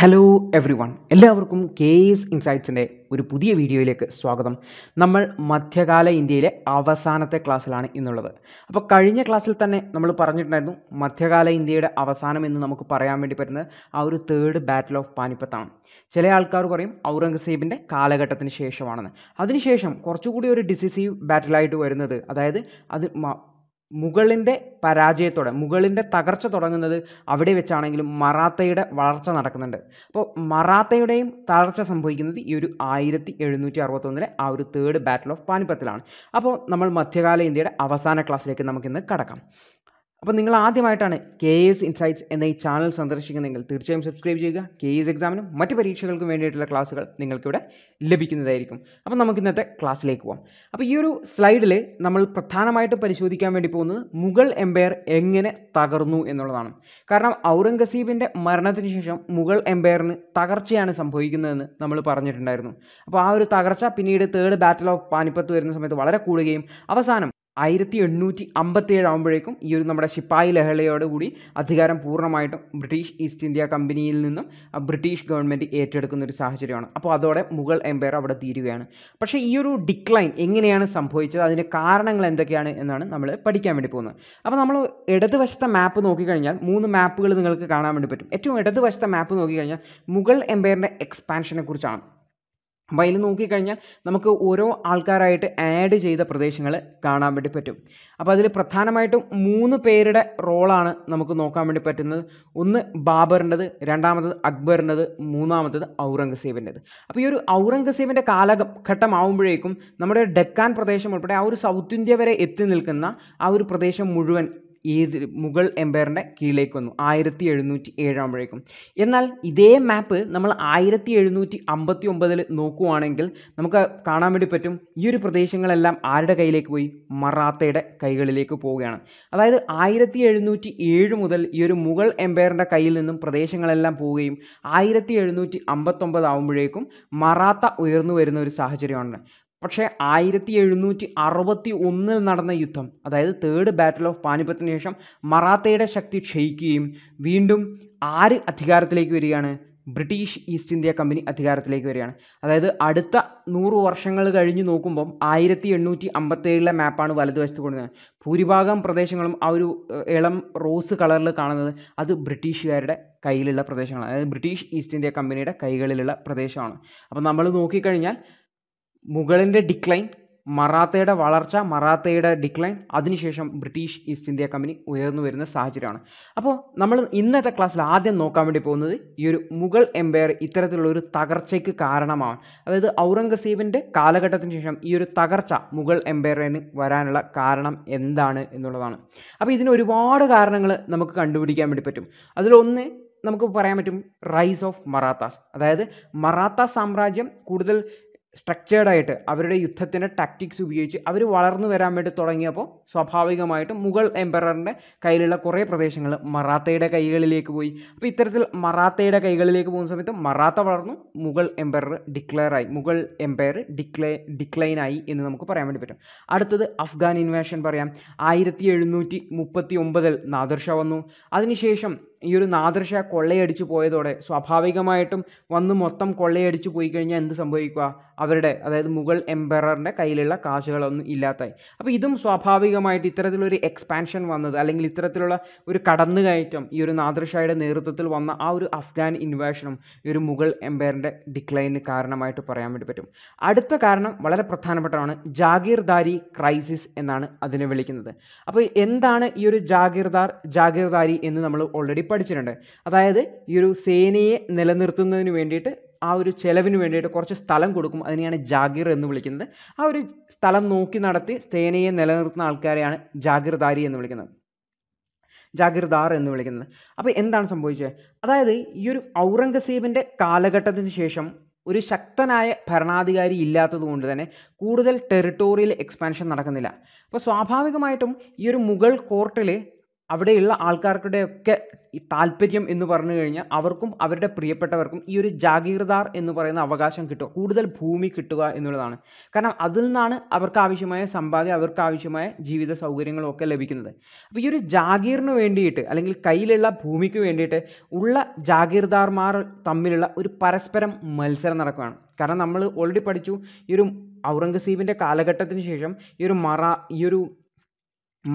hello everyone എല്ലാവർക്കും K S ഇൻസൈറ്റ്സിൻ്റെ ഒരു പുതിയ വീഡിയോയിലേക്ക് സ്വാഗതം നമ്മൾ മധ്യകാല ഇന്ത്യയിലെ അവസാനത്തെ ക്ലാസ്സിലാണ് ഇന്നുള്ളത് അപ്പോൾ കഴിഞ്ഞ ക്ലാസ്സിൽ തന്നെ നമ്മൾ പറഞ്ഞിട്ടുണ്ടായിരുന്നു മധ്യകാല ഇന്ത്യയുടെ അവസാനം എന്ന് നമുക്ക് പറയാൻ വേണ്ടി പറ്റുന്നത് ആ ഒരു തേർഡ് ബാറ്റിൽ ഓഫ് പാനിപ്പത്താണ് ചില ആൾക്കാർ പറയും ഔറംഗസേബിൻ്റെ കാലഘട്ടത്തിന് ശേഷമാണെന്ന് അതിനുശേഷം കുറച്ചുകൂടി ഒരു ഡിസിസീവ് ബാറ്റിലായിട്ട് വരുന്നത് അതായത് അത് മുകളിൻ്റെ പരാജയത്തോടെ മുകളിൻ്റെ തകർച്ച തുടങ്ങുന്നത് അവിടെ വെച്ചാണെങ്കിലും മറാത്തയുടെ വളർച്ച നടക്കുന്നുണ്ട് അപ്പോൾ മറാത്തയുടെയും തകർച്ച സംഭവിക്കുന്നത് ഈ ഒരു ആയിരത്തി എഴുന്നൂറ്റി അറുപത്തൊന്നിലെ ആ ഒരു തേർഡ് ബാറ്റിൽ ഓഫ് പാനിപ്പത്തിലാണ് അപ്പോൾ നമ്മൾ മധ്യകാല ഇന്ത്യയുടെ അവസാന ക്ലാസ്സിലേക്ക് നമുക്കിന്ന് കടക്കാം അപ്പോൾ നിങ്ങൾ ആദ്യമായിട്ടാണ് കെ എസ് ഇൻസൈറ്റ്സ് എന്ന ഈ ചാനൽ സന്ദർശിക്കുന്നതെങ്കിൽ തീർച്ചയായും സബ്സ്ക്രൈബ് ചെയ്യുക കെ എസ് എക്സാമിനും മറ്റ് പരീക്ഷകൾക്കും വേണ്ടിയിട്ടുള്ള ക്ലാസ്സുകൾ നിങ്ങൾക്കിവിടെ ലഭിക്കുന്നതായിരിക്കും അപ്പോൾ നമുക്ക് ഇന്നത്തെ ക്ലാസ്സിലേക്ക് പോകാം അപ്പോൾ ഈ ഒരു സ്ലൈഡിൽ നമ്മൾ പ്രധാനമായിട്ടും പരിശോധിക്കാൻ വേണ്ടി പോകുന്നത് മുഗൾ എംപയർ എങ്ങനെ തകർന്നു എന്നുള്ളതാണ് കാരണം ഔറംഗസീബിൻ്റെ മരണത്തിന് ശേഷം മുഗൾ എംപയറിന് തകർച്ചയാണ് സംഭവിക്കുന്നതെന്ന് നമ്മൾ പറഞ്ഞിട്ടുണ്ടായിരുന്നു അപ്പോൾ ആ ഒരു തകർച്ച പിന്നീട് തേർഡ് ബാറ്റിൽ ഓഫ് പാനിപ്പത്ത് വരുന്ന സമയത്ത് വളരെ കൂടുകയും അവസാനം ആയിരത്തി എണ്ണൂറ്റി അമ്പത്തിയേഴ് ആകുമ്പോഴേക്കും ഈ ഒരു നമ്മുടെ ശിപ്പായി ലഹളയോടുകൂടി അധികാരം പൂർണ്ണമായിട്ടും ബ്രിട്ടീഷ് ഈസ്റ്റ് ഇന്ത്യ കമ്പനിയിൽ നിന്നും ബ്രിട്ടീഷ് ഗവൺമെൻറ് ഏറ്റെടുക്കുന്ന ഒരു സാഹചര്യമാണ് അപ്പോൾ അതോടെ മുഗൾ എംപയർ അവിടെ തീരുകയാണ് പക്ഷേ ഈ ഒരു ഡിക്ലൈൻ എങ്ങനെയാണ് സംഭവിച്ചത് അതിൻ്റെ കാരണങ്ങൾ എന്തൊക്കെയാണ് എന്നാണ് നമ്മൾ പഠിക്കാൻ വേണ്ടി പോകുന്നത് അപ്പോൾ നമ്മൾ ഇടതുവശത്തെ മാപ്പ് നോക്കിക്കഴിഞ്ഞാൽ മൂന്ന് മാപ്പുകൾ നിങ്ങൾക്ക് കാണാൻ വേണ്ടി പറ്റും ഏറ്റവും ഇടതുവശത്തെ മാപ്പ് നോക്കിക്കഴിഞ്ഞാൽ മുഗൾ എംപയറിൻ്റെ എക്സ്പാൻഷനെ കുറിച്ചാണ് അപ്പോൾ അതിൽ നോക്കിക്കഴിഞ്ഞാൽ നമുക്ക് ഓരോ ആൾക്കാരായിട്ട് ആഡ് ചെയ്ത പ്രദേശങ്ങൾ കാണാൻ വേണ്ടി പറ്റും അപ്പോൾ അതിൽ പ്രധാനമായിട്ടും മൂന്ന് പേരുടെ റോളാണ് നമുക്ക് നോക്കാൻ വേണ്ടി പറ്റുന്നത് ഒന്ന് ബാബറിൻ്റെത് രണ്ടാമത്തത് അക്ബറിൻ്റെത് മൂന്നാമത്തത് ഔറംഗസേബിൻ്റെത് അപ്പോൾ ഈ ഒരു ഔറംഗസേബിൻ്റെ കാലഘട്ടം ആവുമ്പോഴേക്കും നമ്മുടെ ഡെക്കാൻ പ്രദേശം ഉൾപ്പെടെ ആ ഒരു സൗത്ത് ഇന്ത്യ വരെ എത്തി നിൽക്കുന്ന ആ ഒരു പ്രദേശം മുഴുവൻ ഈ മുഗൾ എംപയറിൻ്റെ കീഴിലേക്ക് വന്നു ആയിരത്തി എഴുന്നൂറ്റി ഏഴാകുമ്പോഴേക്കും എന്നാൽ ഇതേ മാപ്പ് നമ്മൾ ആയിരത്തി എഴുന്നൂറ്റി അമ്പത്തി ഒമ്പതിൽ നോക്കുവാണെങ്കിൽ നമുക്ക് കാണാൻ വേണ്ടി പറ്റും ഈ ഒരു പ്രദേശങ്ങളെല്ലാം ആരുടെ കയ്യിലേക്ക് പോയി മറാത്തയുടെ കൈകളിലേക്ക് പോവുകയാണ് അതായത് ആയിരത്തി എഴുന്നൂറ്റി ഏഴ് മുതൽ ഈ ഒരു മുഗൾ എംപയറിൻ്റെ കയ്യിൽ നിന്നും പ്രദേശങ്ങളെല്ലാം പോവുകയും ആയിരത്തി എഴുന്നൂറ്റി അമ്പത്തൊമ്പത് ആകുമ്പോഴേക്കും മറാത്ത ഉയർന്നു വരുന്ന ഒരു സാഹചര്യമാണ് പക്ഷേ ആയിരത്തി എഴുന്നൂറ്റി അറുപത്തി ഒന്നിൽ നടന്ന യുദ്ധം അതായത് തേർഡ് ബാറ്റിൽ ഓഫ് പാനിപ്പത്തിന് ശേഷം മറാത്തയുടെ ശക്തി ക്ഷയിക്കുകയും വീണ്ടും ആര് അധികാരത്തിലേക്ക് വരികയാണ് ബ്രിട്ടീഷ് ഈസ്റ്റ് ഇന്ത്യ കമ്പനി അധികാരത്തിലേക്ക് വരികയാണ് അതായത് അടുത്ത നൂറ് വർഷങ്ങൾ കഴിഞ്ഞ് നോക്കുമ്പം ആയിരത്തി എണ്ണൂറ്റി അമ്പത്തേഴിലെ മാപ്പാണ് വലതുവശത്ത് കൊണ്ടുവന്നത് ഭൂരിഭാഗം പ്രദേശങ്ങളും ആ ഒരു ഇളം റോസ് കളറിൽ കാണുന്നത് അത് ബ്രിട്ടീഷുകാരുടെ കയ്യിലുള്ള പ്രദേശങ്ങളാണ് അതായത് ബ്രിട്ടീഷ് ഈസ്റ്റ് ഇന്ത്യ കമ്പനിയുടെ കൈകളിലുള്ള പ്രദേശമാണ് അപ്പം നമ്മൾ നോക്കിക്കഴിഞ്ഞാൽ മുഗളിൻ്റെ ഡിക്ലൈൻ മറാത്തയുടെ വളർച്ച മറാത്തയുടെ ഡിക്ലൈൻ അതിനുശേഷം ബ്രിട്ടീഷ് ഈസ്റ്റ് ഇന്ത്യ കമ്പനി ഉയർന്നു വരുന്ന സാഹചര്യമാണ് അപ്പോൾ നമ്മൾ ഇന്നത്തെ ക്ലാസ്സിൽ ആദ്യം നോക്കാൻ വേണ്ടി പോകുന്നത് ഈ ഒരു മുഗൾ എംപയർ ഇത്തരത്തിലുള്ള ഒരു തകർച്ചയ്ക്ക് കാരണമാണ് അതായത് ഔറംഗസീബിൻ്റെ കാലഘട്ടത്തിന് ശേഷം ഈ ഒരു തകർച്ച മുഗൾ എംപയറിന് വരാനുള്ള കാരണം എന്താണ് എന്നുള്ളതാണ് അപ്പോൾ ഇതിന് ഒരുപാട് കാരണങ്ങൾ നമുക്ക് കണ്ടുപിടിക്കാൻ വേണ്ടി പറ്റും അതിലൊന്ന് നമുക്ക് പറയാൻ പറ്റും റൈസ് ഓഫ് മറാത്താസ് അതായത് മറാത്ത സാമ്രാജ്യം കൂടുതൽ സ്ട്രക്ചേർഡായിട്ട് അവരുടെ യുദ്ധത്തിൻ്റെ ടാക്ടിക്സ് ഉപയോഗിച്ച് അവർ വളർന്നു വരാൻ വേണ്ടി തുടങ്ങിയപ്പോൾ സ്വാഭാവികമായിട്ടും മുഗൾ എംപററിൻ്റെ കയ്യിലുള്ള കുറേ പ്രദേശങ്ങൾ മറാത്തയുടെ കൈകളിലേക്ക് പോയി അപ്പോൾ ഇത്തരത്തിൽ മറാത്തയുടെ കൈകളിലേക്ക് പോകുന്ന സമയത്ത് മറാത്ത വളർന്നു മുഗൾ എംപയർ ഡിക്ലെയറായി മുഗൾ എംപയർ ഡിക്ലെ ഡിക്ലൈനായി എന്ന് നമുക്ക് പറയാൻ വേണ്ടി പറ്റും അടുത്തത് അഫ്ഗാൻ ഇൻവേഷൻ പറയാം ആയിരത്തി എഴുന്നൂറ്റി മുപ്പത്തി ഒമ്പതിൽ നാദർഷ വന്നു അതിനുശേഷം ഈ ഒരു നാദൃഷ കൊള്ളയടിച്ച് പോയതോടെ സ്വാഭാവികമായിട്ടും വന്ന് മൊത്തം കൊള്ളയടിച്ച് പോയി കഴിഞ്ഞാൽ എന്ത് സംഭവിക്കുക അവരുടെ അതായത് മുഗൾ എംപയറിൻ്റെ കയ്യിലുള്ള കാശുകളൊന്നും ഇല്ലാത്തായി അപ്പോൾ ഇതും സ്വാഭാവികമായിട്ട് ഇത്തരത്തിലൊരു എക്സ്പാൻഷൻ വന്നത് അല്ലെങ്കിൽ ഇത്തരത്തിലുള്ള ഒരു കടന്നുകയറ്റം ഈ ഒരു നാദൃഷയുടെ നേതൃത്വത്തിൽ വന്ന ആ ഒരു അഫ്ഗാൻ ഇൻവേഷനും ഈ ഒരു മുഗൾ എംപയറിൻ്റെ ഡിക്ലൈനിന് കാരണമായിട്ട് പറയാൻ വേണ്ടി പറ്റും അടുത്ത കാരണം വളരെ പ്രധാനപ്പെട്ടതാണ് ജാഗീർദാരി ക്രൈസിസ് എന്നാണ് അതിനെ വിളിക്കുന്നത് അപ്പോൾ എന്താണ് ഈ ഒരു ജാഗീർദാർ ജാഗീർദാരി എന്ന് നമ്മൾ ഓൾറെഡി പഠിച്ചിട്ടുണ്ട് അതായത് ഈ ഒരു സേനയെ നിലനിർത്തുന്നതിന് വേണ്ടിയിട്ട് ആ ഒരു ചെലവിന് വേണ്ടിയിട്ട് കുറച്ച് സ്ഥലം കൊടുക്കും അതിനെയാണ് ജാഗീർ എന്ന് വിളിക്കുന്നത് ആ ഒരു സ്ഥലം നോക്കി നടത്തി സേനയെ നിലനിർത്തുന്ന ആൾക്കാരെയാണ് ജാഗീർദാരി എന്ന് വിളിക്കുന്നത് ജാഗിർദാർ എന്ന് വിളിക്കുന്നത് അപ്പോൾ എന്താണ് സംഭവിച്ചത് അതായത് ഈ ഒരു ഔറംഗസീബിൻ്റെ കാലഘട്ടത്തിന് ശേഷം ഒരു ശക്തനായ ഭരണാധികാരി ഇല്ലാത്തതുകൊണ്ട് തന്നെ കൂടുതൽ ടെറിട്ടോറിയൽ എക്സ്പാൻഷൻ നടക്കുന്നില്ല അപ്പോൾ സ്വാഭാവികമായിട്ടും ഈ ഒരു മുഗൾ കോർട്ടിൽ അവിടെയുള്ള ആൾക്കാർക്കിടെയൊക്കെ ഈ താല്പര്യം എന്ന് പറഞ്ഞു കഴിഞ്ഞാൽ അവർക്കും അവരുടെ പ്രിയപ്പെട്ടവർക്കും ഈ ഒരു ജാഗീർദാർ എന്ന് പറയുന്ന അവകാശം കിട്ടുക കൂടുതൽ ഭൂമി കിട്ടുക എന്നുള്ളതാണ് കാരണം അതിൽ നിന്നാണ് അവർക്ക് ആവശ്യമായ സമ്പാദ്യം അവർക്ക് ആവശ്യമായ ജീവിത സൗകര്യങ്ങളും ഒക്കെ ലഭിക്കുന്നത് അപ്പോൾ ഈ ഒരു ജാഗീറിന് വേണ്ടിയിട്ട് അല്ലെങ്കിൽ കയ്യിലുള്ള ഭൂമിക്ക് വേണ്ടിയിട്ട് ഉള്ള ജാഗീർദാർമാർ തമ്മിലുള്ള ഒരു പരസ്പരം മത്സരം നടക്കുകയാണ് കാരണം നമ്മൾ ഓൾറെഡി പഠിച്ചു ഈ ഒരു ഔറംഗസീബിൻ്റെ കാലഘട്ടത്തിന് ശേഷം ഈ ഒരു മറ ഈ ഒരു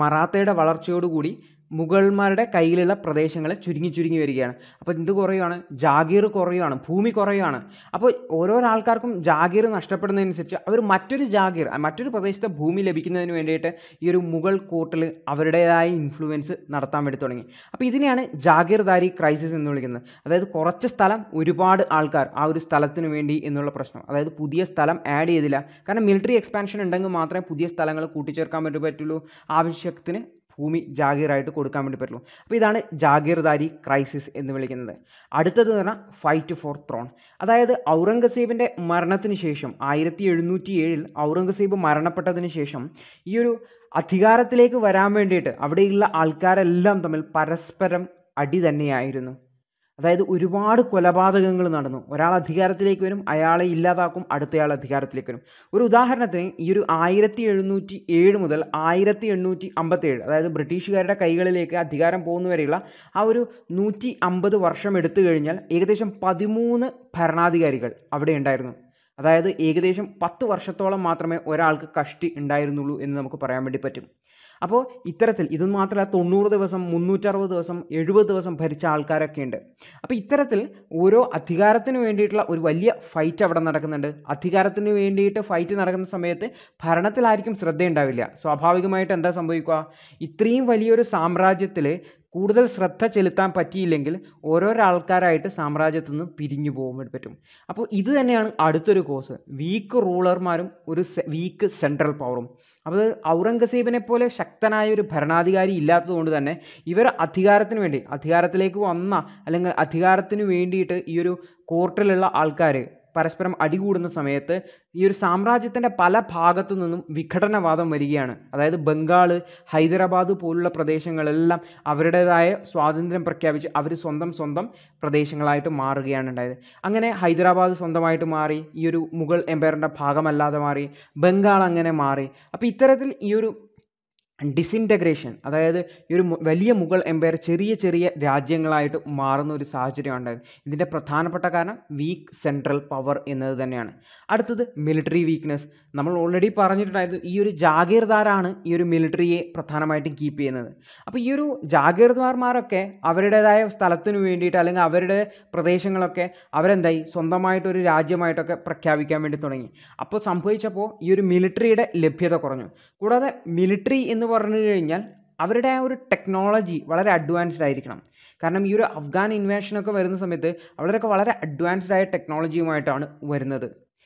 മറാത്തയുടെ വളർച്ചയോടുകൂടി മുഗൾമാരുടെ കയ്യിലുള്ള പ്രദേശങ്ങൾ ചുരുങ്ങി ചുരുങ്ങി വരികയാണ് അപ്പോൾ എന്ത് കുറയുകയാണ് ജാഗീർ കുറയുകയാണ് ഭൂമി കുറയുകയാണ് അപ്പോൾ ഓരോരോ ആൾക്കാർക്കും ജാഗീർ നഷ്ടപ്പെടുന്നതിനനുസരിച്ച് അവർ മറ്റൊരു ജാഗീർ മറ്റൊരു പ്രദേശത്തെ ഭൂമി ലഭിക്കുന്നതിന് വേണ്ടിയിട്ട് ഈ ഒരു മുഗൾ കോർട്ടിൽ അവരുടേതായ ഇൻഫ്ലുവൻസ് നടത്താൻ വേണ്ടി തുടങ്ങി അപ്പോൾ ഇതിനെയാണ് ജാഗീർദാരി ക്രൈസിസ് എന്ന് വിളിക്കുന്നത് അതായത് കുറച്ച് സ്ഥലം ഒരുപാട് ആൾക്കാർ ആ ഒരു സ്ഥലത്തിന് വേണ്ടി എന്നുള്ള പ്രശ്നം അതായത് പുതിയ സ്ഥലം ആഡ് ചെയ്തില്ല കാരണം മിലിറ്ററി എക്സ്പാൻഷൻ ഉണ്ടെങ്കിൽ മാത്രമേ പുതിയ സ്ഥലങ്ങൾ കൂട്ടിച്ചേർക്കാൻ പറ്റുള്ളൂ ആവശ്യത്തിന് ഭൂമി ജാഗീറായിട്ട് കൊടുക്കാൻ വേണ്ടി പറ്റുള്ളൂ അപ്പോൾ ഇതാണ് ജാഗീർദാരി ക്രൈസിസ് എന്ന് വിളിക്കുന്നത് അടുത്തത് എന്ന് പറഞ്ഞാൽ ഫൈറ്റ് ഫോർ ത്രോൺ അതായത് ഔറംഗസേബിൻ്റെ മരണത്തിന് ശേഷം ആയിരത്തി എഴുന്നൂറ്റി ഏഴിൽ ഔറംഗസേബ് മരണപ്പെട്ടതിന് ശേഷം ഈ ഒരു അധികാരത്തിലേക്ക് വരാൻ വേണ്ടിയിട്ട് അവിടെയുള്ള ആൾക്കാരെല്ലാം തമ്മിൽ പരസ്പരം അടി തന്നെയായിരുന്നു അതായത് ഒരുപാട് കൊലപാതകങ്ങൾ നടന്നു ഒരാൾ അധികാരത്തിലേക്ക് വരും അയാളെ ഇല്ലാതാക്കും അടുത്തയാൾ അധികാരത്തിലേക്ക് വരും ഒരു ഉദാഹരണത്തിന് ഈ ഒരു ആയിരത്തി എഴുന്നൂറ്റി ഏഴ് മുതൽ ആയിരത്തി എണ്ണൂറ്റി ഏഴ് അതായത് ബ്രിട്ടീഷുകാരുടെ കൈകളിലേക്ക് അധികാരം പോകുന്നവരെയുള്ള ആ ഒരു നൂറ്റി അമ്പത് വർഷം എടുത്തു കഴിഞ്ഞാൽ ഏകദേശം പതിമൂന്ന് ഭരണാധികാരികൾ അവിടെ ഉണ്ടായിരുന്നു അതായത് ഏകദേശം പത്ത് വർഷത്തോളം മാത്രമേ ഒരാൾക്ക് കഷ്ടി ഉണ്ടായിരുന്നുള്ളൂ എന്ന് നമുക്ക് പറയാൻ വേണ്ടി പറ്റും അപ്പോൾ ഇത്തരത്തിൽ ഇത് മാത്രമല്ല തൊണ്ണൂറ് ദിവസം മുന്നൂറ്ററുപത് ദിവസം എഴുപത് ദിവസം ഭരിച്ച ആൾക്കാരൊക്കെ ഉണ്ട് അപ്പോൾ ഇത്തരത്തിൽ ഓരോ അധികാരത്തിന് വേണ്ടിയിട്ടുള്ള ഒരു വലിയ ഫൈറ്റ് അവിടെ നടക്കുന്നുണ്ട് അധികാരത്തിന് വേണ്ടിയിട്ട് ഫൈറ്റ് നടക്കുന്ന സമയത്ത് ഭരണത്തിലായിരിക്കും ശ്രദ്ധയുണ്ടാവില്ല സ്വാഭാവികമായിട്ട് എന്താ സംഭവിക്കുക ഇത്രയും വലിയൊരു സാമ്രാജ്യത്തിൽ കൂടുതൽ ശ്രദ്ധ ചെലുത്താൻ പറ്റിയില്ലെങ്കിൽ ഓരോരോ ആൾക്കാരായിട്ട് സാമ്രാജ്യത്തു നിന്ന് പിരിഞ്ഞു പോകാൻ പറ്റും അപ്പോൾ ഇത് തന്നെയാണ് അടുത്തൊരു കോഴ്സ് വീക്ക് റൂളർമാരും ഒരു വീക്ക് സെൻട്രൽ പവറും അപ്പോൾ ഔറംഗസീബിനെ പോലെ ശക്തനായ ഒരു ഭരണാധികാരി ഇല്ലാത്തതുകൊണ്ട് തന്നെ ഇവർ അധികാരത്തിന് വേണ്ടി അധികാരത്തിലേക്ക് വന്ന അല്ലെങ്കിൽ അധികാരത്തിന് വേണ്ടിയിട്ട് ഈ ഒരു കോർട്ടിലുള്ള ആൾക്കാർ പരസ്പരം അടികൂടുന്ന സമയത്ത് ഈ ഒരു സാമ്രാജ്യത്തിൻ്റെ പല ഭാഗത്തു നിന്നും വിഘടനവാദം വരികയാണ് അതായത് ബംഗാൾ ഹൈദരാബാദ് പോലുള്ള പ്രദേശങ്ങളെല്ലാം അവരുടേതായ സ്വാതന്ത്ര്യം പ്രഖ്യാപിച്ച് അവർ സ്വന്തം സ്വന്തം പ്രദേശങ്ങളായിട്ട് മാറുകയാണ് ഉണ്ടായത് അങ്ങനെ ഹൈദരാബാദ് സ്വന്തമായിട്ട് മാറി ഈ ഒരു മുഗൾ എംപയറിൻ്റെ ഭാഗമല്ലാതെ മാറി ബംഗാൾ അങ്ങനെ മാറി അപ്പോൾ ഇത്തരത്തിൽ ഈ ഒരു ഡിസിൻറ്റഗ്രേഷൻ അതായത് ഈ ഒരു വലിയ മുഗൾ എംപയർ ചെറിയ ചെറിയ രാജ്യങ്ങളായിട്ട് മാറുന്ന ഒരു സാഹചര്യം ഉണ്ടായത് ഇതിൻ്റെ പ്രധാനപ്പെട്ട കാരണം വീക്ക് സെൻട്രൽ പവർ എന്നത് തന്നെയാണ് അടുത്തത് മിലിറ്ററി വീക്ക്നെസ് നമ്മൾ ഓൾറെഡി പറഞ്ഞിട്ടുണ്ടായിരുന്നു ഈ ഒരു ജാഗീർദാരാണ് ഈ ഒരു മിലിറ്ററിയെ പ്രധാനമായിട്ടും കീപ്പ് ചെയ്യുന്നത് അപ്പോൾ ഈ ഒരു ജാഗീർദാർമാരൊക്കെ അവരുടേതായ സ്ഥലത്തിനു വേണ്ടിയിട്ട് അല്ലെങ്കിൽ അവരുടെ പ്രദേശങ്ങളൊക്കെ അവരെന്തായി സ്വന്തമായിട്ടൊരു രാജ്യമായിട്ടൊക്കെ പ്രഖ്യാപിക്കാൻ വേണ്ടി തുടങ്ങി അപ്പോൾ സംഭവിച്ചപ്പോൾ ഈ ഒരു മിലിറ്ററിയുടെ ലഭ്യത കുറഞ്ഞു കൂടാതെ മിലിറ്ററി എന്ന് പറഞ്ഞു കഴിഞ്ഞാൽ അവരുടെ ആ ഒരു ടെക്നോളജി വളരെ അഡ്വാൻസ്ഡ് ആയിരിക്കണം കാരണം ഈ ഒരു അഫ്ഗാൻ ഇൻവേഷനൊക്കെ വരുന്ന സമയത്ത് അവരൊക്കെ വളരെ അഡ്വാൻസ്ഡ് ആയ ടെക്നോളജിയുമായിട്ടാണ് വരുന്നത്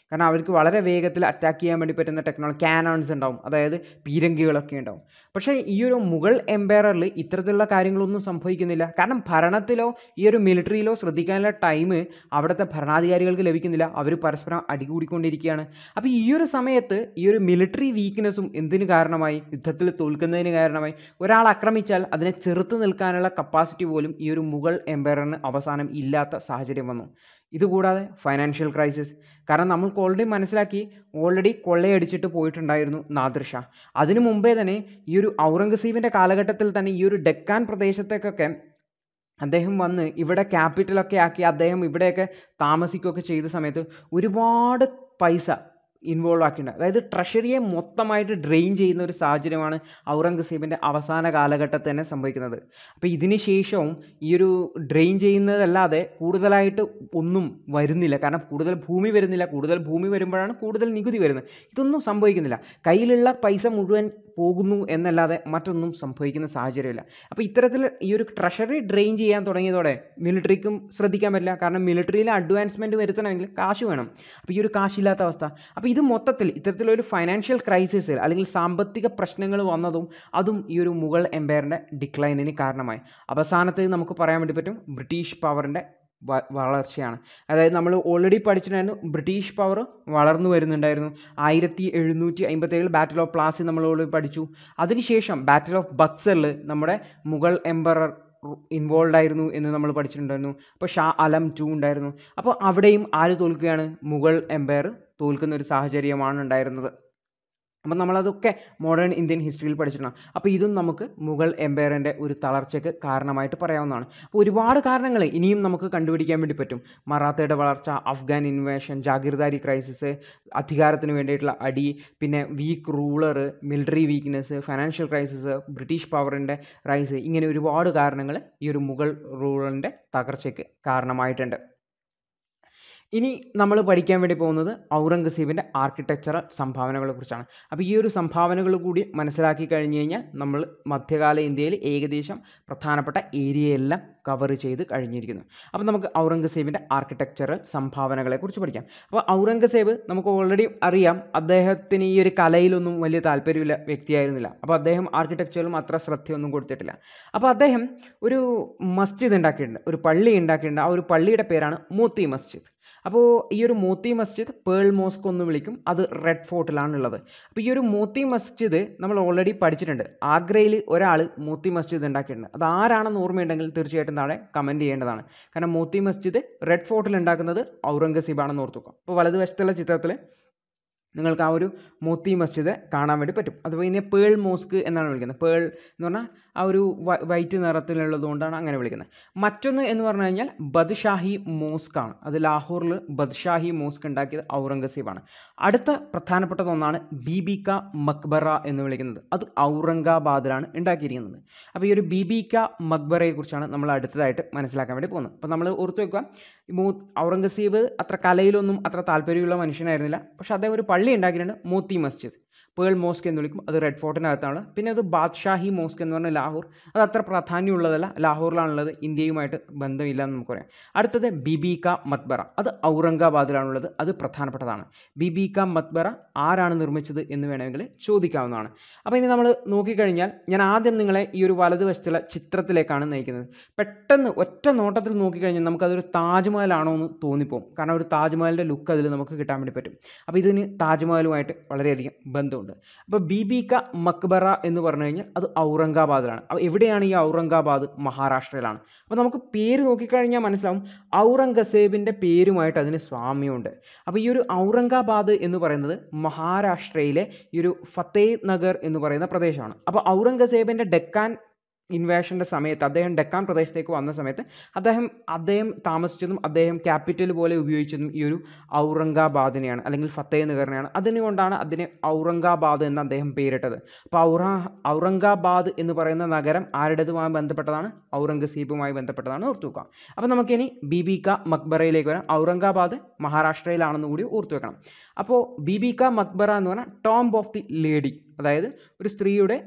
കാരണം അവർക്ക് വളരെ വേഗത്തിൽ അറ്റാക്ക് ചെയ്യാൻ വേണ്ടി പറ്റുന്ന ടെക്നോളജി ക്യാനോൺസ് ഉണ്ടാവും അതായത് പീരങ്കികളൊക്കെ ഉണ്ടാവും പക്ഷേ ഈ ഒരു മുഗൾ എംപയറിൽ ഇത്തരത്തിലുള്ള കാര്യങ്ങളൊന്നും സംഭവിക്കുന്നില്ല കാരണം ഭരണത്തിലോ ഈ ഒരു മിലിറ്ററിയിലോ ശ്രദ്ധിക്കാനുള്ള ടൈം അവിടുത്തെ ഭരണാധികാരികൾക്ക് ലഭിക്കുന്നില്ല അവർ പരസ്പരം അടികൂടിക്കൊണ്ടിരിക്കുകയാണ് അപ്പോൾ ഈ ഒരു സമയത്ത് ഈ ഒരു മിലിറ്ററി വീക്ക്നെസ്സും എന്തിന് കാരണമായി യുദ്ധത്തിൽ തോൽക്കുന്നതിന് കാരണമായി ഒരാൾ ആക്രമിച്ചാൽ അതിനെ ചെറുത്ത് നിൽക്കാനുള്ള കപ്പാസിറ്റി പോലും ഈ ഒരു മുഗൾ എംപയറിന് അവസാനം ഇല്ലാത്ത സാഹചര്യം വന്നു ഇതുകൂടാതെ ഫൈനാൻഷ്യൽ ക്രൈസിസ് കാരണം നമ്മൾക്ക് ഓൾറെഡി മനസ്സിലാക്കി ഓൾറെഡി കൊള്ളയടിച്ചിട്ട് പോയിട്ടുണ്ടായിരുന്നു നാദിർഷ അതിനു മുമ്പേ തന്നെ ഈ ഒരു ഔറംഗസീബിൻ്റെ കാലഘട്ടത്തിൽ തന്നെ ഈ ഒരു ഡെക്കാൻ പ്രദേശത്തേക്കൊക്കെ അദ്ദേഹം വന്ന് ഇവിടെ ക്യാപിറ്റലൊക്കെ ആക്കി അദ്ദേഹം ഇവിടെയൊക്കെ താമസിക്കുകയൊക്കെ ചെയ്ത സമയത്ത് ഒരുപാട് പൈസ ഇൻവോൾവ് ആക്കിയിട്ടുണ്ട് അതായത് ട്രഷറിയെ മൊത്തമായിട്ട് ഡ്രെയിൻ ചെയ്യുന്ന ഒരു സാഹചര്യമാണ് ഔറംഗസീബിൻ്റെ അവസാന കാലഘട്ടത്തിൽ തന്നെ സംഭവിക്കുന്നത് അപ്പോൾ ഇതിന് ശേഷവും ഈ ഒരു ഡ്രെയിൻ ചെയ്യുന്നതല്ലാതെ കൂടുതലായിട്ട് ഒന്നും വരുന്നില്ല കാരണം കൂടുതൽ ഭൂമി വരുന്നില്ല കൂടുതൽ ഭൂമി വരുമ്പോഴാണ് കൂടുതൽ നികുതി വരുന്നത് ഇതൊന്നും സംഭവിക്കുന്നില്ല കയ്യിലുള്ള പൈസ മുഴുവൻ പോകുന്നു എന്നല്ലാതെ മറ്റൊന്നും സംഭവിക്കുന്ന സാഹചര്യമില്ല അപ്പോൾ ഇത്തരത്തിൽ ഈ ഒരു ട്രഷറി ഡ്രെയിൻ ചെയ്യാൻ തുടങ്ങിയതോടെ മിലിറ്ററിക്കും ശ്രദ്ധിക്കാൻ പറ്റില്ല കാരണം മിലിറ്ററിയിൽ അഡ്വാൻസ്മെൻറ്റ് വരുത്തണമെങ്കിൽ കാശ് വേണം അപ്പോൾ ഈ ഒരു കാശില്ലാത്ത അവസ്ഥ അപ്പോൾ ഇത് മൊത്തത്തിൽ ഇത്തരത്തിലൊരു ഫൈനാൻഷ്യൽ ക്രൈസിസിൽ അല്ലെങ്കിൽ സാമ്പത്തിക പ്രശ്നങ്ങൾ വന്നതും അതും ഈ ഒരു മുഗൾ എംപയറിൻ്റെ ഡിക്ലൈനിന് കാരണമായി അവസാനത്തിൽ നമുക്ക് പറയാൻ വേണ്ടി പറ്റും ബ്രിട്ടീഷ് പവറിൻ്റെ വളർച്ചയാണ് അതായത് നമ്മൾ ഓൾറെഡി പഠിച്ചിട്ടുണ്ടായിരുന്നു ബ്രിട്ടീഷ് പവർ വളർന്നു വരുന്നുണ്ടായിരുന്നു ആയിരത്തി എഴുന്നൂറ്റി അമ്പത്തേഴിൽ ബാറ്റിൽ ഓഫ് പ്ലാസി നമ്മൾ ഓൾറെഡി പഠിച്ചു അതിനുശേഷം ബാറ്റിൽ ഓഫ് ബക്സറിൽ നമ്മുടെ മുഗൾ എംപറർ ഇൻവോൾവ് ആയിരുന്നു എന്ന് നമ്മൾ പഠിച്ചിട്ടുണ്ടായിരുന്നു അപ്പോൾ ഷാ അലം ടു ഉണ്ടായിരുന്നു അപ്പോൾ അവിടെയും ആര് തോൽക്കുകയാണ് മുഗൾ എംപയർ തോൽക്കുന്ന ഒരു സാഹചര്യമാണ് ഉണ്ടായിരുന്നത് അപ്പം നമ്മളതൊക്കെ മോഡേൺ ഇന്ത്യൻ ഹിസ്റ്ററിയിൽ പഠിച്ചിട്ടാണ് അപ്പോൾ ഇതും നമുക്ക് മുഗൾ എംപയറിൻ്റെ ഒരു തളർച്ചയ്ക്ക് കാരണമായിട്ട് പറയാവുന്നതാണ് അപ്പോൾ ഒരുപാട് കാരണങ്ങൾ ഇനിയും നമുക്ക് കണ്ടുപിടിക്കാൻ വേണ്ടി പറ്റും മറാത്തയുടെ വളർച്ച അഫ്ഗാൻ ഇൻവേഷൻ ജാഗിർദാരി ക്രൈസിസ് അധികാരത്തിന് വേണ്ടിയിട്ടുള്ള അടി പിന്നെ weak ruler military weakness financial crisis British പവറിൻ്റെ റൈസ് ഇങ്ങനെ ഒരുപാട് കാരണങ്ങൾ ഈ ഒരു മുഗൾ റൂളിൻ്റെ തകർച്ചയ്ക്ക് കാരണമായിട്ടുണ്ട് ഇനി നമ്മൾ പഠിക്കാൻ വേണ്ടി പോകുന്നത് ഔറംഗസീബിൻ്റെ ആർക്കിടെക്ചറൽ സംഭാവനകളെക്കുറിച്ചാണ് അപ്പോൾ ഈ ഒരു സംഭാവനകൾ കൂടി മനസ്സിലാക്കി കഴിഞ്ഞ് കഴിഞ്ഞാൽ നമ്മൾ മധ്യകാല ഇന്ത്യയിൽ ഏകദേശം പ്രധാനപ്പെട്ട ഏരിയയെല്ലാം കവർ ചെയ്ത് കഴിഞ്ഞിരിക്കുന്നു അപ്പോൾ നമുക്ക് ഔറംഗസീബിൻ്റെ ആർക്കിടെക്ചറൽ സംഭാവനകളെക്കുറിച്ച് പഠിക്കാം അപ്പോൾ ഔറംഗസേബ് നമുക്ക് ഓൾറെഡി അറിയാം അദ്ദേഹത്തിന് ഈ ഒരു കലയിലൊന്നും വലിയ താല്പര്യമില്ല വ്യക്തിയായിരുന്നില്ല അപ്പോൾ അദ്ദേഹം ആർക്കിടെക്ചറിലും അത്ര ശ്രദ്ധയൊന്നും കൊടുത്തിട്ടില്ല അപ്പോൾ അദ്ദേഹം ഒരു മസ്ജിദ് ഉണ്ടാക്കിയിട്ടുണ്ട് ഒരു പള്ളി ഉണ്ടാക്കിയിട്ടുണ്ട് ആ ഒരു പള്ളിയുടെ പേരാണ് മോത്തി മസ്ജിദ് അപ്പോൾ ഈ ഒരു മോത്തി മസ്ജിദ് പേൾ മോസ്ക് എന്ന് വിളിക്കും അത് റെഡ് ഫോർട്ടിലാണുള്ളത് അപ്പോൾ ഈ ഒരു മോത്തി മസ്ജിദ് നമ്മൾ ഓൾറെഡി പഠിച്ചിട്ടുണ്ട് ആഗ്രയിൽ ഒരാൾ മോത്തി മസ്ജിദ് ഉണ്ടാക്കിയിട്ടുണ്ട് അത് ആരാണെന്ന് ഓർമ്മയുണ്ടെങ്കിൽ തീർച്ചയായിട്ടും താഴെ കമൻറ്റ് ചെയ്യേണ്ടതാണ് കാരണം മോത്തി മസ്ജിദ് റെഡ് ഫോർട്ടിൽ ഉണ്ടാക്കുന്നത് ഔറംഗസീബ് ആണെന്ന് ഓർത്തുക്കുക അപ്പോൾ വലതുവശത്തുള്ള ചിത്രത്തിൽ നിങ്ങൾക്ക് ആ ഒരു മോത്തി മസ്ജിദ് കാണാൻ വേണ്ടി പറ്റും അതുപോലെ ഇതിനെ പേൾ മോസ്ക് എന്നാണ് വിളിക്കുന്നത് പേൾ എന്ന് പറഞ്ഞാൽ ആ ഒരു വൈറ്റ് നിറത്തിലുള്ളത് കൊണ്ടാണ് അങ്ങനെ വിളിക്കുന്നത് മറ്റൊന്ന് എന്ന് പറഞ്ഞു കഴിഞ്ഞാൽ ബദ്ഷാഹി ആണ് അത് ലാഹോറിൽ ബദ്ഷാഹി മോസ്ക് ഉണ്ടാക്കിയത് ഔറംഗസീബാണ് അടുത്ത പ്രധാനപ്പെട്ടത് ഒന്നാണ് മക്ബറ എന്ന് വിളിക്കുന്നത് അത് ഔറംഗാബാദിലാണ് ഉണ്ടാക്കിയിരിക്കുന്നത് അപ്പോൾ ഈ ഒരു മക്ബറയെ മക്ബറയെക്കുറിച്ചാണ് നമ്മൾ അടുത്തതായിട്ട് മനസ്സിലാക്കാൻ വേണ്ടി പോകുന്നത് അപ്പോൾ നമ്മൾ ഓർത്ത് വെക്കുക മൂ ഔറംഗസീബ് അത്ര കലയിലൊന്നും അത്ര താല്പര്യമുള്ള മനുഷ്യനായിരുന്നില്ല പക്ഷേ അദ്ദേഹം ഒരു പള്ളി ഉണ്ടാക്കിയിട്ടുണ്ട് മോത്തി മസ്ജിദ് പേൾ മോസ്ക് എന്ന് വിളിക്കും അത് റെഡ് ഫോർട്ടിനകത്താണ് പിന്നെ അത് ബാദ്ഷാഹി മോസ്ക് എന്ന് പറഞ്ഞ ലാഹോർ അത് അത്ര പ്രാധാന്യമുള്ളതല്ല ലാഹോറിലാണുള്ളത് ഇന്ത്യയുമായിട്ട് ബന്ധമില്ല എന്ന് നമുക്കറിയാം അടുത്തത് ബിബിക മത്ബറ അത് ഔറംഗാബാദിലാണുള്ളത് അത് പ്രധാനപ്പെട്ടതാണ് ബിബിക മത്ബറ ആരാണ് നിർമ്മിച്ചത് എന്ന് വേണമെങ്കിൽ ചോദിക്കാവുന്നതാണ് അപ്പോൾ ഇനി നമ്മൾ നോക്കിക്കഴിഞ്ഞാൽ ഞാൻ ആദ്യം നിങ്ങളെ ഈ ഒരു വലതുവശത്തുള്ള ചിത്രത്തിലേക്കാണ് നയിക്കുന്നത് പെട്ടെന്ന് ഒറ്റ നോട്ടത്തിൽ നോക്കിക്കഴിഞ്ഞാൽ നമുക്കതൊരു താജ്മഹലാണോ എന്ന് തോന്നിപ്പോകും കാരണം ഒരു താജ്മഹലിൻ്റെ ലുക്ക് അതിൽ നമുക്ക് കിട്ടാൻ വേണ്ടി പറ്റും അപ്പോൾ ഇതിന് താജ്മഹലുമായിട്ട് വളരെയധികം ബന്ധമുണ്ട് ഉണ്ട് അപ്പോൾ ബിബി ക മക്ബറ എന്ന് പറഞ്ഞു കഴിഞ്ഞാൽ അത് ഔറംഗാബാദിലാണ് അപ്പോൾ എവിടെയാണ് ഈ ഔറംഗാബാദ് മഹാരാഷ്ട്രയിലാണ് അപ്പോൾ നമുക്ക് പേര് നോക്കിക്കഴിഞ്ഞാൽ മനസ്സിലാവും ഔറംഗസേബിൻ്റെ പേരുമായിട്ട് അതിന് സ്വാമ്യമുണ്ട് അപ്പോൾ ഈ ഒരു ഔറംഗാബാദ് എന്ന് പറയുന്നത് മഹാരാഷ്ട്രയിലെ ഈ ഒരു ഫത്തേ നഗർ എന്ന് പറയുന്ന പ്രദേശമാണ് അപ്പോൾ ഔറംഗസേബിൻ്റെ ഡെക്കാൻ ഇൻവേഷൻ്റെ സമയത്ത് അദ്ദേഹം ഡെക്കാൻ പ്രദേശത്തേക്ക് വന്ന സമയത്ത് അദ്ദേഹം അദ്ദേഹം താമസിച്ചതും അദ്ദേഹം ക്യാപിറ്റൽ പോലെ ഉപയോഗിച്ചതും ഈ ഒരു ഔറംഗാബാദിനെയാണ് അല്ലെങ്കിൽ ഫത്തേ നഗറിനെയാണ് അതിനുകൊണ്ടാണ് അതിനെ ഔറംഗാബാദ് എന്ന് അദ്ദേഹം പേരിട്ടത് അപ്പോൾ ഔറ ഔറംഗാബാദ് എന്ന് പറയുന്ന നഗരം ആരുടേതുമായി ബന്ധപ്പെട്ടതാണ് ഔറംഗസീബുമായി ബന്ധപ്പെട്ടതാണ് ഓർത്തു വെക്കുക അപ്പോൾ നമുക്കിനി ബീബിക മക്ബറയിലേക്ക് വരാം ഔറംഗാബാദ് മഹാരാഷ്ട്രയിലാണെന്ന് കൂടി ഓർത്തു വെക്കണം അപ്പോൾ ബീബിക മക്ബറ എന്ന് പറഞ്ഞാൽ ടോംബ് ഓഫ് ദി ലേഡി അതായത് ഒരു സ്ത്രീയുടെ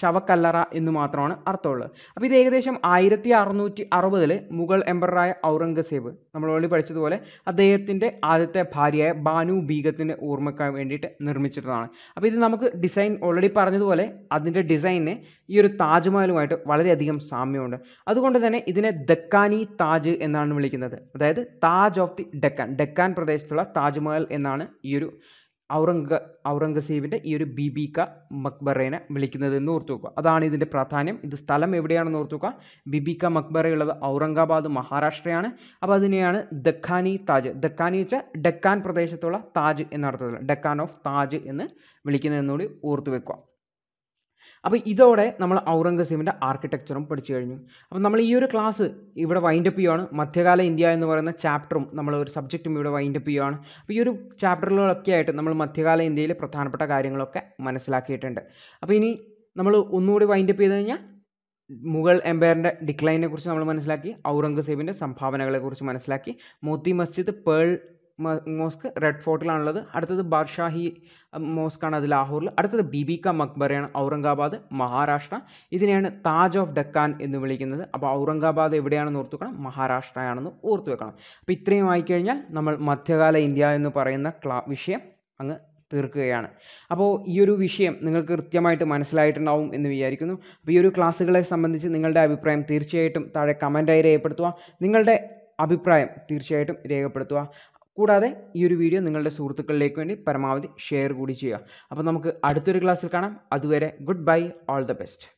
ശവക്കല്ലറ എന്ന് മാത്രമാണ് അർത്ഥമുള്ളത് അപ്പോൾ ഇത് ഏകദേശം ആയിരത്തി അറുന്നൂറ്റി അറുപതിൽ മുഗൾ എംബറായ ഔറംഗസേബ് നമ്മൾ ഓൾറെഡി പഠിച്ചതുപോലെ അദ്ദേഹത്തിൻ്റെ ആദ്യത്തെ ഭാര്യയായ ബാനു ബീഗത്തിൻ്റെ ഓർമ്മയ്ക്കാൻ വേണ്ടിയിട്ട് നിർമ്മിച്ചിട്ടതാണ് അപ്പോൾ ഇത് നമുക്ക് ഡിസൈൻ ഓൾറെഡി പറഞ്ഞതുപോലെ അതിൻ്റെ ഡിസൈനിന് ഈ ഒരു താജ്മഹലുമായിട്ട് വളരെയധികം സാമ്യമുണ്ട് അതുകൊണ്ട് തന്നെ ഇതിനെ ദക്കാനി താജ് എന്നാണ് വിളിക്കുന്നത് അതായത് താജ് ഓഫ് ദി ഡെക്കാൻ ഡെക്കാൻ പ്രദേശത്തുള്ള താജ്മഹൽ എന്നാണ് ഈ ഒരു ഔറംഗ ഔറംഗസീബിൻ്റെ ഈ ഒരു ബിബിക മക്ബറേനെ വിളിക്കുന്നത് എന്ന് ഓർത്തു വെക്കുക അതാണ് ഇതിൻ്റെ പ്രാധാന്യം ഇത് സ്ഥലം എവിടെയാണെന്ന് ഓർത്തു വെക്കുക ബിബിക മക്ബറ ഉള്ളത് ഔറംഗാബാദ് മഹാരാഷ്ട്രയാണ് അപ്പോൾ അതിനെയാണ് ദഖാനി താജ് ദഖാനി വെച്ചാൽ ഡെക്കാൻ പ്രദേശത്തുള്ള താജ് എന്നർത്ഥത്തിൽ ഡെക്കാൻ ഓഫ് താജ് എന്ന് വിളിക്കുന്നതെന്നുകൂടി ഓർത്തു വെക്കുക അപ്പോൾ ഇതോടെ നമ്മൾ ഔറംഗസീബിൻ്റെ ആർക്കിടെക്ചറും പഠിച്ചു കഴിഞ്ഞു അപ്പോൾ നമ്മൾ ഈ ഒരു ക്ലാസ് ഇവിടെ വൈൻഡപ്പ് ചെയ്യുവാണ് മധ്യകാല ഇന്ത്യ എന്ന് പറയുന്ന ചാപ്റ്ററും നമ്മൾ ഒരു സബ്ജക്റ്റും ഇവിടെ വൈൻഡപ്പ് ചെയ്യുവാണ് അപ്പോൾ ഈ ഒരു ചാപ്റ്ററിലൊക്കെ ആയിട്ട് നമ്മൾ മധ്യകാല ഇന്ത്യയിലെ പ്രധാനപ്പെട്ട കാര്യങ്ങളൊക്കെ മനസ്സിലാക്കിയിട്ടുണ്ട് അപ്പോൾ ഇനി നമ്മൾ ഒന്നുകൂടി വൈൻഡപ്പ് ചെയ്ത് കഴിഞ്ഞാൽ മുഗൾ എംപയറിൻ്റെ ഡിക്ലൈനെ കുറിച്ച് നമ്മൾ മനസ്സിലാക്കി ഔറംഗസീബിൻ്റെ സംഭാവനകളെക്കുറിച്ച് മനസ്സിലാക്കി Moti Masjid pearl mosque red ഫോർട്ടിലാണുള്ളത് അടുത്തത് ബാദ്ഷാഹി ആണ് അത് ലാഹോറിൽ അടുത്തത് ബിബി മക്ബറയാണ് ഔറംഗാബാദ് മഹാരാഷ്ട്ര ഇതിനെയാണ് താജ് ഓഫ് ഡക്കാൻ എന്ന് വിളിക്കുന്നത് അപ്പോൾ ഔറംഗാബാദ് എവിടെയാണെന്ന് ഓർത്തു വെക്കണം മഹാരാഷ്ട്രയാണെന്ന് ഓർത്തു വെക്കണം അപ്പോൾ ഇത്രയും ആയിക്കഴിഞ്ഞാൽ നമ്മൾ മധ്യകാല ഇന്ത്യ എന്ന് പറയുന്ന ക്ലാ വിഷയം അങ്ങ് തീർക്കുകയാണ് അപ്പോൾ ഈ ഒരു വിഷയം നിങ്ങൾക്ക് കൃത്യമായിട്ട് മനസ്സിലായിട്ടുണ്ടാവും എന്ന് വിചാരിക്കുന്നു അപ്പോൾ ഈ ഒരു ക്ലാസ്സുകളെ സംബന്ധിച്ച് നിങ്ങളുടെ അഭിപ്രായം തീർച്ചയായിട്ടും താഴെ കമൻ്റായി രേഖപ്പെടുത്തുക നിങ്ങളുടെ അഭിപ്രായം തീർച്ചയായിട്ടും രേഖപ്പെടുത്തുക കൂടാതെ ഈ ഒരു വീഡിയോ നിങ്ങളുടെ സുഹൃത്തുക്കളിലേക്ക് വേണ്ടി പരമാവധി ഷെയർ കൂടി ചെയ്യുക അപ്പോൾ നമുക്ക് അടുത്തൊരു ക്ലാസ്സിൽ കാണാം അതുവരെ goodbye all the best